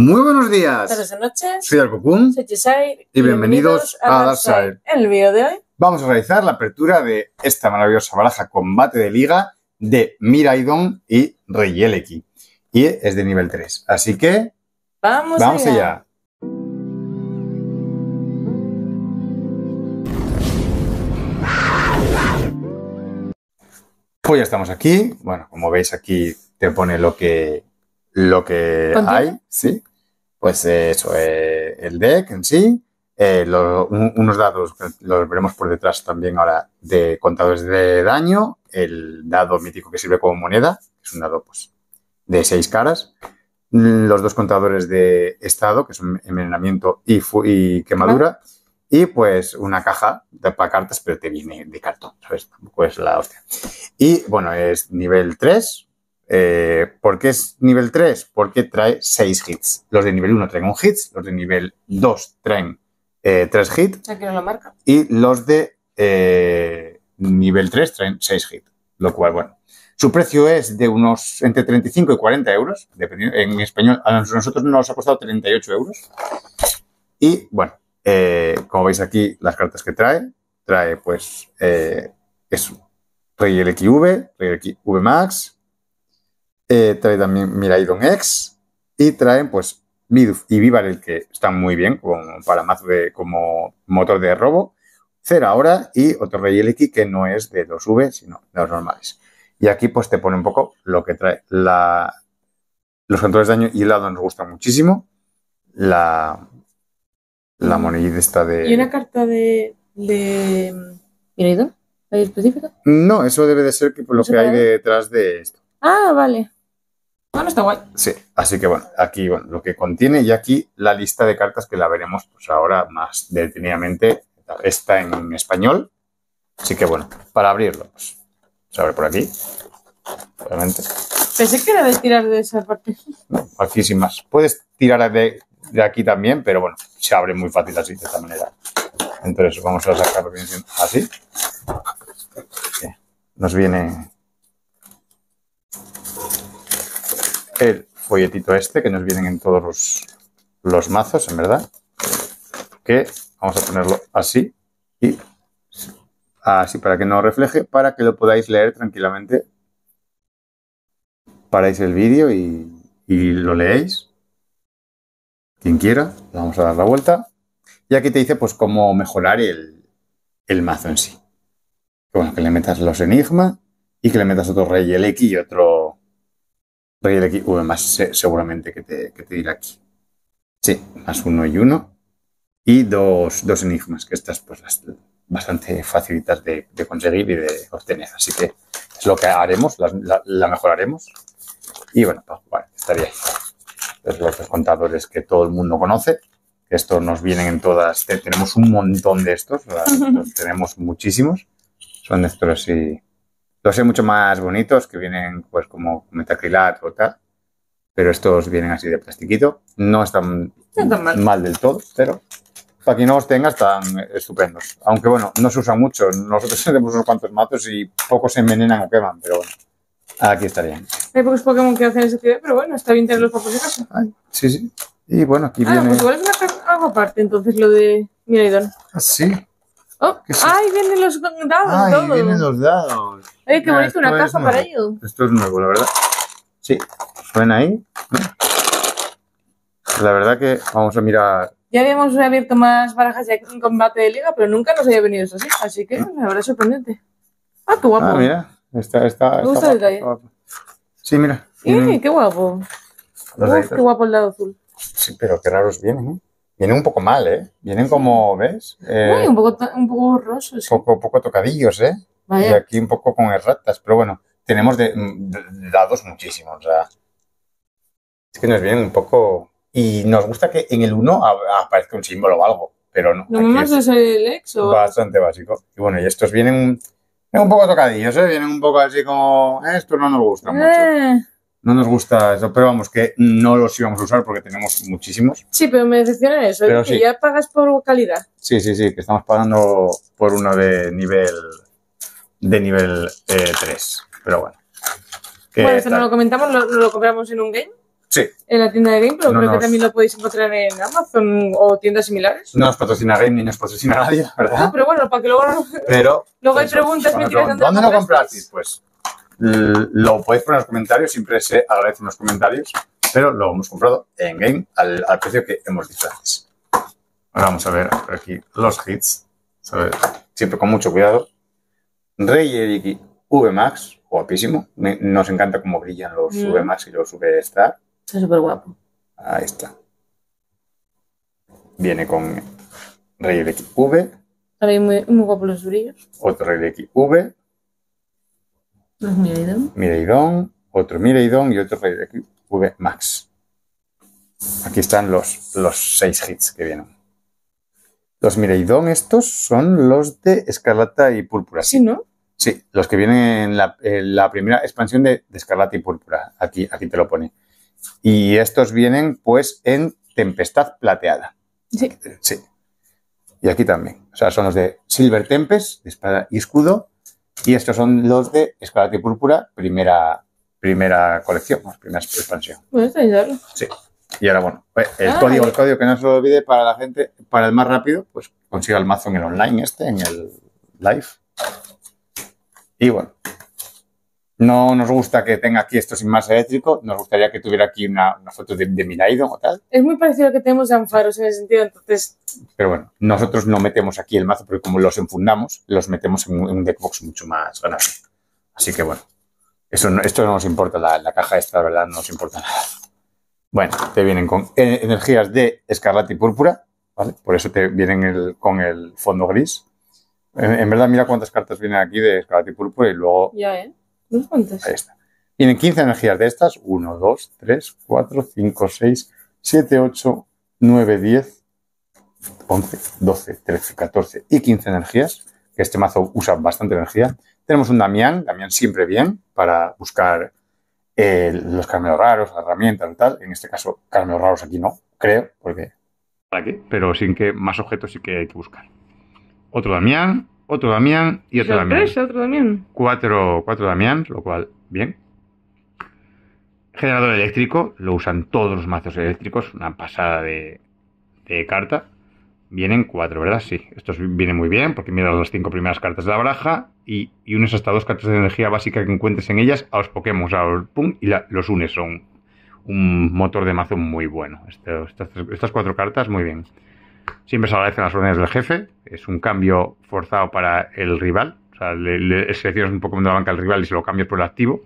Muy buenos días. Buenas noches. Soy Alcocún. Soy Chisai. Y bienvenidos, a, a el vídeo de hoy vamos a realizar la apertura de esta maravillosa baraja combate de liga de Miraidon y Reyeleki. Y es de nivel 3. Así que... Vamos, vamos allá. Pues ya estamos aquí. Bueno, como veis aquí te pone lo que lo que hay, sí, pues eso, eh, el deck en sí, eh, unos dados, los veremos por detrás también ahora, de contadores de daño, el dado mítico que sirve como moneda, que es un dado pues, de seis caras, los dos contadores de estado, que son envenenamiento y, quemadura, y pues una caja de, para cartas, pero te viene de cartón, pues la hostia. Y bueno, es nivel 3, eh, ¿Por qué es nivel 3? Porque trae 6 hits. Los de nivel 1 traen un hit, los de nivel 2 traen 3 eh, hits. marca. Y los de eh, nivel 3 traen 6 hits. Lo cual, bueno. Su precio es de unos entre 35 y 40 euros. en español, a nosotros nos ha costado 38 euros. Y bueno, eh, como veis aquí, las cartas que trae. Trae, pues, eso. Rey LXV, Rey LXV Max, eh, trae también Miraidon X y traen pues Miduf y Vivar el que están muy bien con, para mazo de, como motor de robo, Cera ahora y otro Rey LX que no es de 2 V sino de los normales. Y aquí pues te pone un poco lo que trae la, los controles de daño y el lado nos gusta muchísimo. La, la monedita está de... ¿Y una carta de... de... ¿Miraidon? específica? No, eso debe de ser lo que hay detrás de esto. Ah, vale. Bueno, ah, está guay. Sí, así que bueno, aquí lo que contiene y aquí la lista de cartas que la veremos pues ahora más detenidamente está en español. Así que bueno, para abrirlo, pues se abre por aquí. Obviamente. Pensé que era de tirar de esa parte. aquí sin más. Puedes tirar de, de aquí también, pero bueno, se abre muy fácil así, de esta manera. Entonces vamos a sacar así. Nos viene el folletito este que nos vienen en todos los, mazos, en verdad. Que vamos a ponerlo así y así para que no refleje, para que lo podáis leer tranquilamente. Paráis el vídeo y, lo leéis. Quien quiera, vamos a dar la vuelta. Y aquí te dice pues cómo mejorar el, mazo en sí. Bueno, que le metas los enigma y que le metas otro rey el X y otro equipo, más seguramente que te, que te dirá aquí. Sí, más uno y uno. Y dos, dos enigmas, que estas pues las bastante facilitas de, conseguir y de obtener. Así que es lo que haremos, la, mejoraremos. Y bueno, pues, vale, estaría ahí. los contadores que todo el mundo conoce. Estos nos vienen en todas. Tenemos un montón de estos. estos tenemos muchísimos. Son estos y los hay mucho más bonitos que vienen pues como metacrilat o tal, pero estos vienen así de plastiquito. No están, mal. del todo, pero para quien no los tenga están estupendos. Aunque bueno, no se usa mucho. Nosotros tenemos unos cuantos matos y pocos se envenenan o queman, pero bueno. Aquí estarían. Hay pocos Pokémon que hacen ese video pero bueno, está bien los pocos de casa. sí, sí. Y bueno, aquí ah, viene... Pues entonces lo de Miraidon. Ah, sí. Oh, ¡Ay, vienen los dados! ¡Ay, vienen los dados! ¡Ay, qué bonito! una caja para ello. Esto es nuevo, la verdad. Sí, suena ahí. La verdad que vamos a mirar... Ya habíamos abierto más barajas de combate de liga, pero nunca nos había venido eso así, así que ¿Eh? la verdad es sorprendente. ¡Ah, qué guapo! Ah, mira, está... está, gusta el detalle. Sí, mira. ¡Eh, qué guapo! ¡Qué guapo el dado azul! Sí, pero qué raros vienen, ¿eh? Vienen un poco mal, ¿eh? Vienen como, ¿ves? Eh, Uy, un poco, un poco borrosos. Un ¿eh? Poco, poco tocadillos, ¿eh? Y aquí un poco con erratas, pero bueno, tenemos mm, de, dados muchísimos, o sea. Es que nos vienen un poco. Y nos gusta que en el uno aparezca un símbolo o algo, pero no. No más es el exo. Bastante básico. Y bueno, y estos vienen un poco tocadillos, ¿eh? Vienen un poco así como. Eh, esto no nos gusta mucho. No nos gusta eso, pero vamos, que no los íbamos a usar porque tenemos muchísimos. Sí, pero me decepciona eso, ¿eh? que ya pagas por calidad. Sí, sí, sí, que estamos pagando por uno de nivel de nivel eh, 3. Pero bueno. Que bueno, esto no lo comentamos, lo, lo compramos en un game. Sí. En la tienda de Game, pero creo que también lo podéis encontrar en Amazon o tiendas similares. No nos patrocina Game ni nos patrocina nadie, ¿verdad? Ah, pero bueno, para que luego. Pero. luego hay preguntas ¿Dónde lo compraste, Pues lo podéis poner en los comentarios, siempre se agradecen los comentarios, pero lo hemos comprado en game al, precio que hemos dicho antes. Ahora vamos a ver aquí los hits, siempre con mucho cuidado. rey v max guapísimo. nos encanta cómo brillan los mm. v max y los star Está súper guapo. Ahí está. Viene con rey V. muy, muy los brillos. Otro V los Mireidón. otro Mireidón y otro Max. Aquí están los, los seis hits que vienen. Los Mireidón estos son los de Escarlata y Púrpura. Sí, ¿no? Sí, los que vienen en la, primera expansión de, Escarlata y Púrpura. Aquí, aquí te lo pone. Y estos vienen pues en Tempestad Plateada. Sí. Sí. Y aquí también. O sea, son los de Silver Tempest, de espada y escudo, y estos son los de Escarlata y Púrpura, primera, primera colección, primera expansión. Bueno, sí. Y ahora, bueno, eh, el ah, código, el código que no se lo olvide para la gente, para el más rápido, pues consiga el mazo en el online este, en el live. Y bueno, no nos gusta que tenga aquí esto sin más eléctrico, nos gustaría que tuviera aquí una, foto de, de o tal. Es muy parecido a lo que tenemos de Anfaros en ese sentido, entonces... Pero bueno, nosotros no metemos aquí el mazo porque como los enfundamos, los metemos en, un deckbox mucho más grande. Así que bueno, eso esto no nos importa, la, caja esta, la verdad, no nos importa nada. Bueno, te vienen con e, energías de escarlata y púrpura, ¿vale? Por eso te vienen con el fondo gris. En, en, verdad, mira cuántas cartas vienen aquí de escarlata y púrpura y luego... Ya, ¿eh? ¿No Ahí está. Tienen 15 energías de estas. 1, 2, 3, 4, 5, 6, 7, 8, 9, 10, 11, 12, 13, 14 y 15 energías. Que este mazo usa bastante energía. Tenemos un Damián, Damián siempre bien, para buscar eh, los carmelos raros, las herramientas y tal. En este caso, carmelos raros aquí no, creo, porque... ¿Para qué? Pero sin que más objetos sí que hay que buscar. Otro Damián, otro Damián y otro Damián. Tres, otro Damián. Cuatro, cuatro Damián, lo cual, bien. Generador eléctrico, lo usan todos los mazos eléctricos, una pasada de, carta. Vienen cuatro, ¿verdad? Sí, estos vienen muy bien porque mira las cinco primeras cartas de la baraja y, y, unes hasta dos cartas de energía básica que encuentres en ellas a los Pokémon, a los Pum, y los unes. Son un motor de mazo muy bueno. estas, estas cuatro cartas, muy bien. Siempre se agradecen las órdenes del jefe, es un cambio forzado para el rival, o sea, le, seleccionas un Pokémon de la banca al rival y se lo cambias por el activo.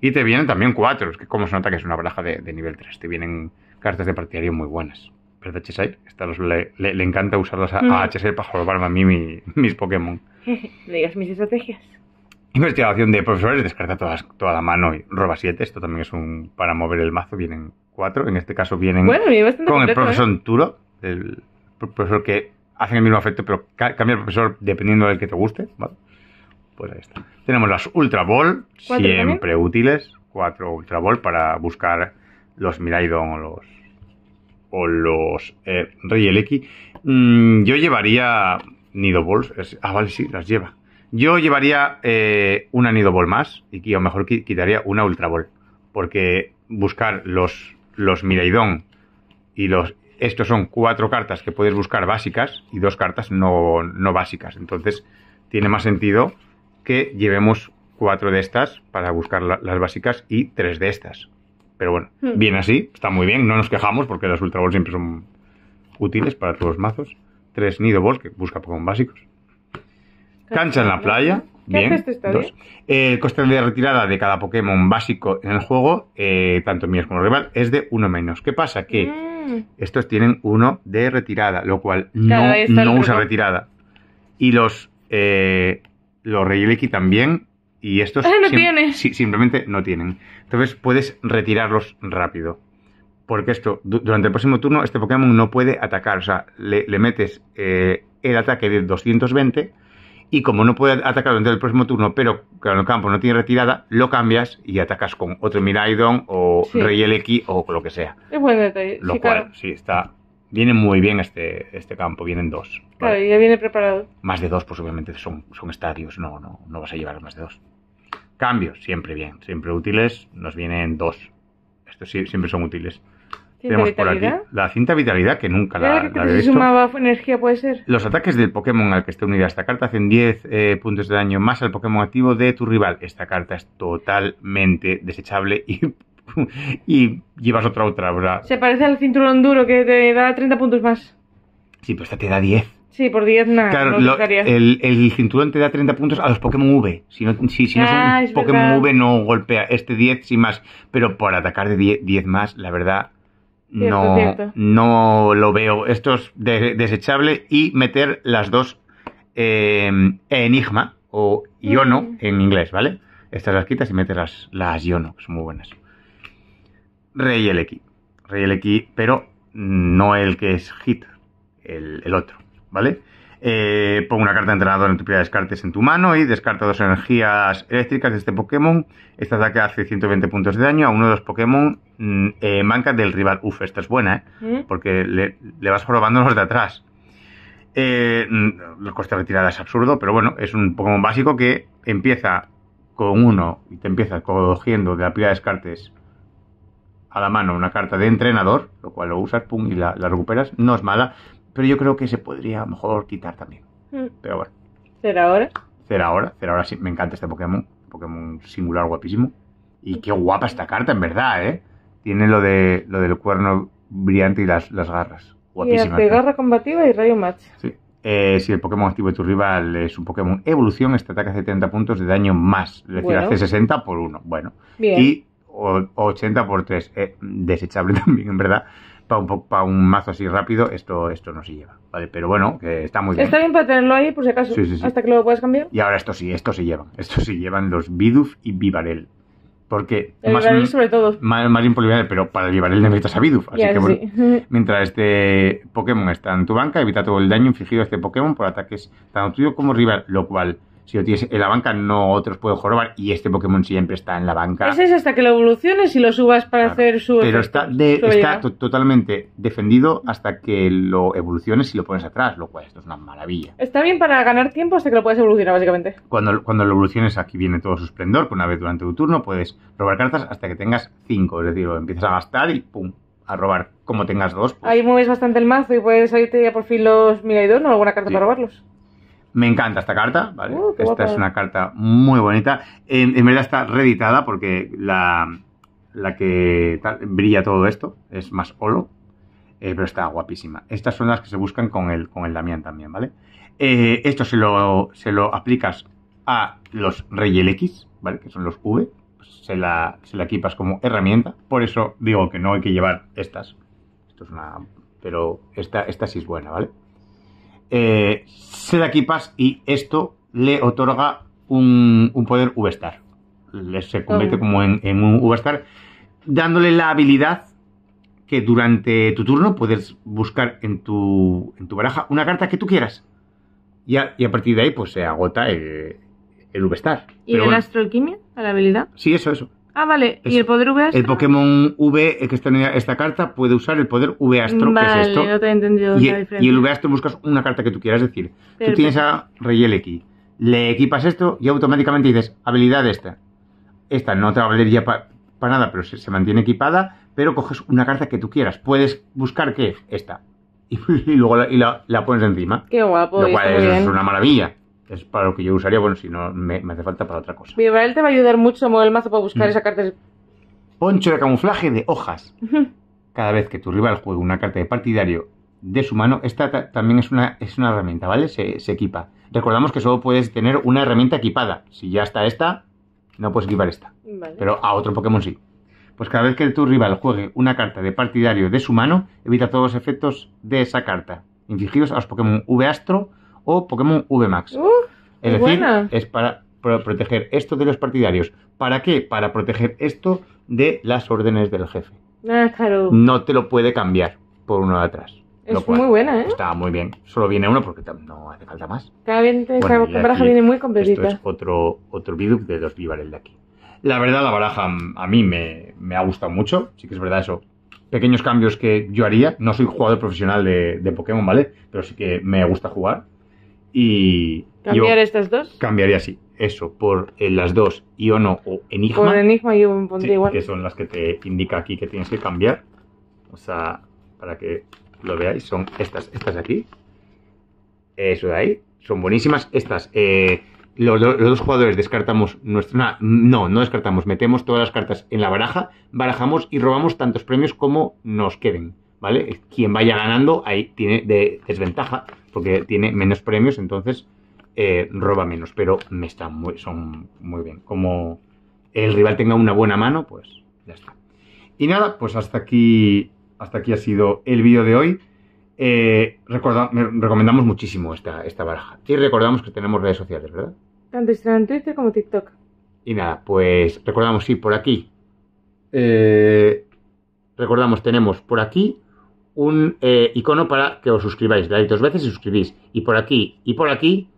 Y te vienen también cuatro, es que como se nota que es una baraja de, nivel 3, te vienen cartas de partidario muy buenas. ¿Verdad, Cheshire? Esta los, le, encanta usarlas a, mm. para robarme a mí mis Pokémon. digas mis estrategias. Investigación de profesores, descarta todas, toda la mano y roba 7. Esto también es un. Para mover el mazo vienen cuatro En este caso vienen con el profesor ¿eh? Turo, el, profesor que hacen el mismo efecto, pero cambia el profesor dependiendo del que te guste. Pues ahí está. Tenemos las Ultra Ball, siempre útiles. Cuatro Ultra Ball para buscar los Miraidon o los, o los eh, mm, yo llevaría Nido Balls. a ah, vale, sí, las lleva. Yo llevaría eh, una Nido Ball más y a lo mejor quitaría una Ultra Ball. Porque buscar los, los Miraidon y los estos son cuatro cartas que puedes buscar básicas y dos cartas no, básicas. Entonces tiene más sentido que llevemos cuatro de estas para buscar las básicas y tres de estas. Pero bueno, hmm. bien así, está muy bien, no nos quejamos porque las Ultra Balls siempre son útiles para todos los mazos. Tres Nido Balls que busca Pokémon básicos. Cancha en la playa. bien. dos. el coste de retirada de cada Pokémon básico en el juego, eh, tanto mío como rival, es de uno menos. ¿Qué pasa? Que. Mm. Estos tienen uno de retirada, lo cual no, usa retirada. Y los, eh, los también. Y estos simplemente no tienen. Entonces puedes retirarlos rápido. Porque esto, durante el próximo turno, este Pokémon no puede atacar. O sea, le, metes eh, el ataque de 220 y como no puede atacar durante el próximo turno, pero claro, el campo no tiene retirada, lo cambias y atacas con otro Miraidon o Rey LX o lo que sea. Es buen detalle. Lo cual, sí, está. Viene muy bien este, este campo, vienen dos. Claro, ya viene preparado. Más de dos, pues obviamente son, son estadios, no, no, no vas a llevar más de dos. Cambios, siempre bien, siempre útiles, nos vienen dos. Estos siempre son útiles tenemos por aquí la cinta vitalidad, que nunca la, que visto. sumaba energía, puede ser? Los ataques del Pokémon al que esté unida esta carta hacen 10 eh, puntos de daño más al Pokémon activo de tu rival. Esta carta es totalmente desechable y y llevas otra otra, ¿verdad? Se parece al cinturón duro que te da 30 puntos más. Sí, pero esta te da 10. Sí, por 10 nada. Claro, el, cinturón te da 30 puntos a los Pokémon V. Si no, no ah, Pokémon V, no golpea. Este 10 sin más. Pero por atacar de 10, 10 más, la verdad, no, lo veo. Esto es desechable y meter las dos eh, Enigma o Iono mm. en inglés, ¿vale? Estas las quitas y meter las, las Iono, que son muy buenas. Rey x Rey x pero no el que es hit, el, el otro, ¿vale? Eh, pon una carta de entrenador en tu pila de descartes en tu mano y descarta dos energías eléctricas de este Pokémon. Este ataque hace 120 puntos de daño a uno de los Pokémon mm, eh, manca del rival. Uf, esta es buena, ¿eh? ¿Mm? Porque le, vas probando los de atrás. Eh, mm, el coste de retirada es absurdo, pero bueno, es un Pokémon básico que empieza con uno y te empieza cogiendo de la pila de descartes a la mano una carta de entrenador, lo cual lo usas, pum, y la recuperas. No es mala, pero yo creo que se podría mejor quitar también. Mm. Pero bueno. ¿Será ahora? Será ahora, será ahora sí. Me encanta este Pokémon. Pokémon singular guapísimo. Y qué guapa esta carta, en verdad, ¿eh? Tiene lo, de, lo del cuerno brillante y las, las garras. Guapísima. Y garra combativa y rayo match. Sí. Eh, si el Pokémon activo de tu rival es un Pokémon evolución, este ataca 70 puntos de daño más. Es decir, hace 60 por 1. Bueno. Y 80 por 3. Eh, desechable también, en verdad para un, mazo así rápido, esto, esto no se lleva, ¿vale? Pero bueno, que está muy bien. Está bien para tenerlo ahí, por si acaso, hasta que lo puedas cambiar. Y ahora esto sí, esto se llevan. Esto se llevan los Biduf y Vivarel. Porque el más, sobre todo. Más, más pero para el Vivarel necesitas a Biduf. Así que bueno, mientras este Pokémon está en tu banca, evita todo el daño infligido a este Pokémon por ataques tanto tuyo como rival, lo cual si lo tienes en la banca, no otros pueden jorobar. Y este Pokémon siempre está en la banca. Ese es hasta que lo evoluciones y lo subas para hacer su. Pero está, totalmente defendido hasta que lo evoluciones y lo pones atrás, lo cual esto es una maravilla. Está bien para ganar tiempo hasta que lo puedes evolucionar, básicamente. Cuando, cuando lo evoluciones, aquí viene todo su esplendor. Que una vez durante tu turno puedes robar cartas hasta que tengas cinco Es decir, lo empiezas a gastar y ¡pum! a robar como tengas dos. Pues ahí mueves bastante el mazo y puedes salirte ya por fin los mira ¿no? Alguna carta para robarlos. Me encanta esta carta, ¿vale? Uh, esta es una carta muy bonita. En, verdad está reeditada porque la, que brilla todo esto es más holo, eh, pero está guapísima. Estas son las que se buscan con el, con el Damián también, ¿vale? Eh, esto se lo, se lo aplicas a los el X, ¿vale? Que son los V. se, la, la equipas como herramienta. Por eso digo que no hay que llevar estas. Esto es una. Pero esta, esta sí es buena, ¿vale? se eh, da equipas y esto le otorga un, poder V-Star. Se convierte oh. como en, un V-Star, dándole la habilidad que durante tu turno puedes buscar en tu, en tu baraja una carta que tú quieras. Y a, y a partir de ahí, pues se agota el, el V-Star. ¿Y el astro ¿A la habilidad? Sí, eso, eso. Ah, vale. ¿Y el poder V El Pokémon V que está en esta carta puede usar el poder V Astro, que es esto. no te he entendido y, el V buscas una carta que tú quieras, decir, tú tienes a aquí, le equipas esto y automáticamente dices, habilidad esta. Esta no te va a valer ya para nada, pero se, mantiene equipada, pero coges una carta que tú quieras. Puedes buscar qué, esta. Y, luego la, pones encima. Qué guapo. es una maravilla es para lo que yo usaría, bueno, si no, me, hace falta para otra cosa. él te va a ayudar mucho mover el mazo para buscar mm. esa carta Poncho de camuflaje de hojas. Cada vez que tu rival juegue una carta de partidario de su mano, esta también es una, es una herramienta, ¿vale? Se, equipa. Recordamos que solo puedes tener una herramienta equipada. Si ya está esta, no puedes equipar esta. Pero a otro Pokémon sí. Pues cada vez que tu rival juegue una carta de partidario de su mano, evita todos los efectos de esa carta, infligidos a los Pokémon V-Astro o Pokémon VMAX. Uh, es es para, proteger esto de los partidarios. ¿Para qué? Para proteger esto de las órdenes del jefe. Ah, no te lo puede cambiar por uno de atrás. Es muy buena, ¿eh? Está muy bien. Solo viene uno porque no hace falta más. Cada baraja viene muy completita. es otro, otro vídeo de dos el de aquí. La verdad, la baraja a mí me, ha gustado mucho. Sí que es verdad eso. Pequeños cambios que yo haría. No soy jugador profesional de, de Pokémon, ¿vale? Pero sí que me gusta jugar. Y. ¿Cambiar estas dos? Cambiaría así, eso, por eh, las dos, Iono o Enigma. Por Enigma Que son las que te indica aquí que tienes que cambiar. O sea, para que lo veáis, son estas, estas aquí. Eso de ahí. Son buenísimas. Estas. Eh, los, dos jugadores descartamos nuestra no, no descartamos. Metemos todas las cartas en la baraja, barajamos y robamos tantos premios como nos queden. ¿vale? Quien vaya ganando ahí tiene de desventaja porque tiene menos premios, entonces eh, roba menos, pero me están son muy bien. Como el rival tenga una buena mano, pues ya está. Y nada, pues hasta aquí, hasta aquí ha sido el vídeo de hoy. Eh, recomendamos muchísimo esta, esta baraja. Y recordamos que tenemos redes sociales, ¿verdad? Tanto Instagram, Twitter como TikTok. Y nada, pues recordamos, sí, por aquí. Eh. recordamos, tenemos por aquí un eh, icono para que os suscribáis. Le dos veces y suscribís. Y por aquí y por aquí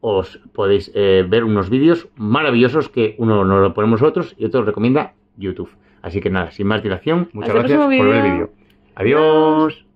os podéis eh, ver unos vídeos maravillosos que uno nos lo ponemos otros y otro os recomienda YouTube. Así que nada, sin más dilación, muchas gracias por ver el vídeo. Adiós.